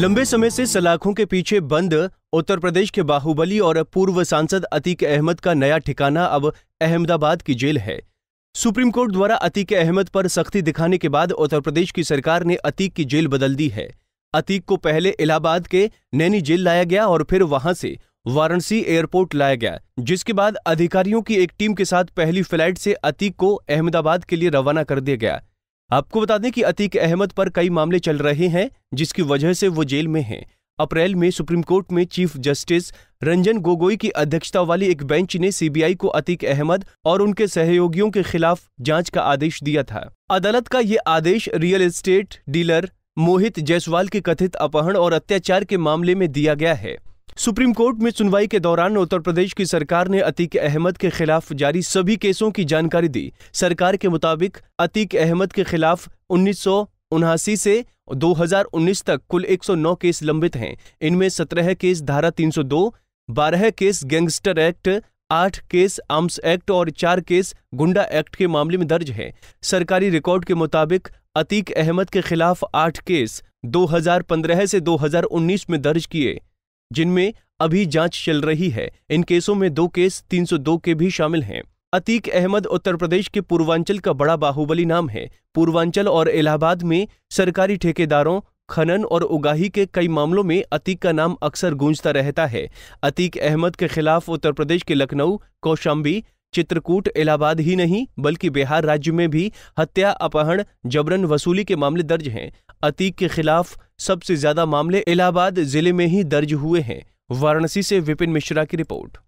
लंबे समय से सलाखों के पीछे बंद उत्तर प्रदेश के बाहुबली और पूर्व सांसद अतीक अहमद का नया ठिकाना अब अहमदाबाद की जेल है सुप्रीम कोर्ट द्वारा अतीक अहमद पर सख्ती दिखाने के बाद उत्तर प्रदेश की सरकार ने अतीक की जेल बदल दी है अतीक को पहले इलाहाबाद के नैनी जेल लाया गया और फिर वहां से वाराणसी एयरपोर्ट लाया गया जिसके बाद अधिकारियों की एक टीम के साथ पहली फ्लाइट से अतीक को अहमदाबाद के लिए रवाना कर दिया गया आपको बता दें कि अतीक अहमद पर कई मामले चल रहे हैं जिसकी वजह से वो जेल में हैं अप्रैल में सुप्रीम कोर्ट में चीफ जस्टिस रंजन गोगोई की अध्यक्षता वाली एक बेंच ने सीबीआई को अतीक अहमद और उनके सहयोगियों के खिलाफ जांच का आदेश दिया था अदालत का ये आदेश real estate dealer Mohit Jaiswal के कथित अपहरण और अत्याचार के मामले में दिया गया है सुप्रीम कोर्ट में सुनवाई के दौरान उत्तर प्रदेश की सरकार ने अतीक अहमद के खिलाफ जारी सभी केसों की जानकारी दी सरकार के मुताबिक अतीक अहमद के खिलाफ उन्नीस से 2019 तक कुल 109 केस लंबित हैं इनमें 17 केस धारा 302, 12 केस गैंगस्टर एक्ट आठ केस आर्म्स एक्ट और चार केस गुंडा एक्ट के मामले में दर्ज हैं सरकारी रिकॉर्ड के मुताबिक अतीक अहमद के खिलाफ आठ केस 2015 से 2019 में दर्ज किए जिनमें अभी जांच चल रही है इन केसों में दो केस 302 के भी शामिल हैं अतीक अहमद उत्तर प्रदेश के पूर्वांचल का बड़ा बाहुबली नाम है पूर्वांचल और इलाहाबाद में सरकारी ठेकेदारों खनन और उगाही के कई मामलों में अतीक का नाम अक्सर गूंजता रहता है अतीक अहमद के खिलाफ उत्तर प्रदेश के लखनऊ कौशाम्बी चित्रकूट इलाहाबाद ही नहीं बल्कि बिहार राज्य में भी हत्या अपहरण जबरन वसूली के मामले दर्ज हैं अतीक के खिलाफ सबसे ज्यादा मामले इलाहाबाद जिले में ही दर्ज हुए हैं वाराणसी से विपिन मिश्रा की रिपोर्ट